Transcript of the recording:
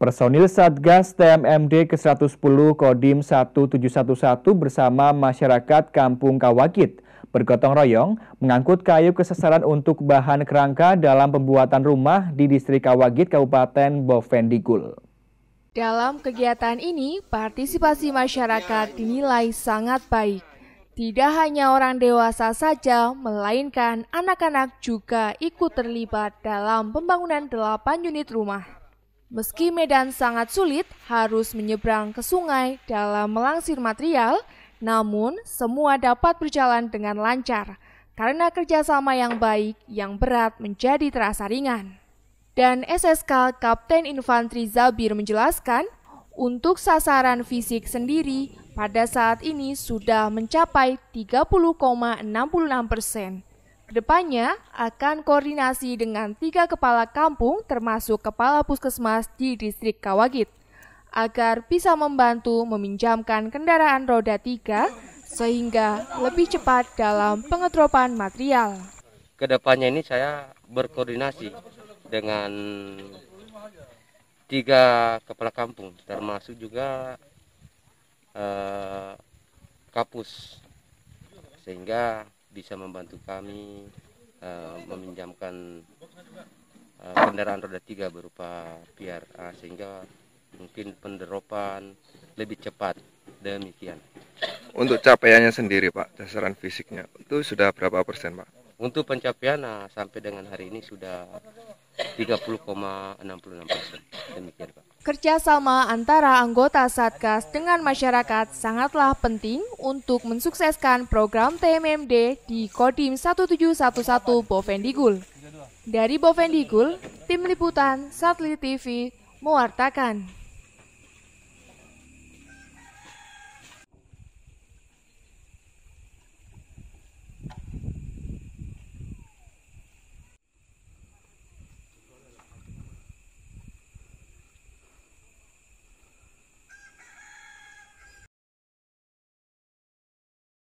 Personil Satgas TMMD ke-110 Kodim 1711 bersama masyarakat Kampung Kawakit bergotong royong mengangkut kayu kesesaran untuk bahan kerangka dalam pembuatan rumah di distrik Kawagit, Kabupaten Bovendigul. Dalam kegiatan ini, partisipasi masyarakat dinilai sangat baik. Tidak hanya orang dewasa saja, melainkan anak-anak juga ikut terlibat dalam pembangunan 8 unit rumah. Meski medan sangat sulit, harus menyeberang ke sungai dalam melangsir material, namun semua dapat berjalan dengan lancar karena kerjasama yang baik yang berat menjadi terasa ringan. Dan SSK Kapten Infanteri Zabir menjelaskan, untuk sasaran fisik sendiri pada saat ini sudah mencapai 30,66 persen Kedepannya akan koordinasi dengan tiga kepala kampung termasuk kepala puskesmas di distrik Kawagit agar bisa membantu meminjamkan kendaraan roda tiga sehingga lebih cepat dalam pengetropan material. Kedepannya ini saya berkoordinasi dengan tiga kepala kampung termasuk juga eh, kapus sehingga bisa membantu kami uh, meminjamkan uh, kendaraan roda tiga berupa uh, sehingga mungkin penderopan lebih cepat demikian. Untuk capaiannya sendiri Pak, dasaran fisiknya itu sudah berapa persen Pak? Untuk pencapaian nah, sampai dengan hari ini sudah 30,66 persen. Demikian Pak. Kerjasama antara anggota Satgas dengan masyarakat sangatlah penting untuk mensukseskan program TMMD di Kodim 1711 Bovendigul. Dari Bovendigul, Tim Liputan Satli TV mewartakan.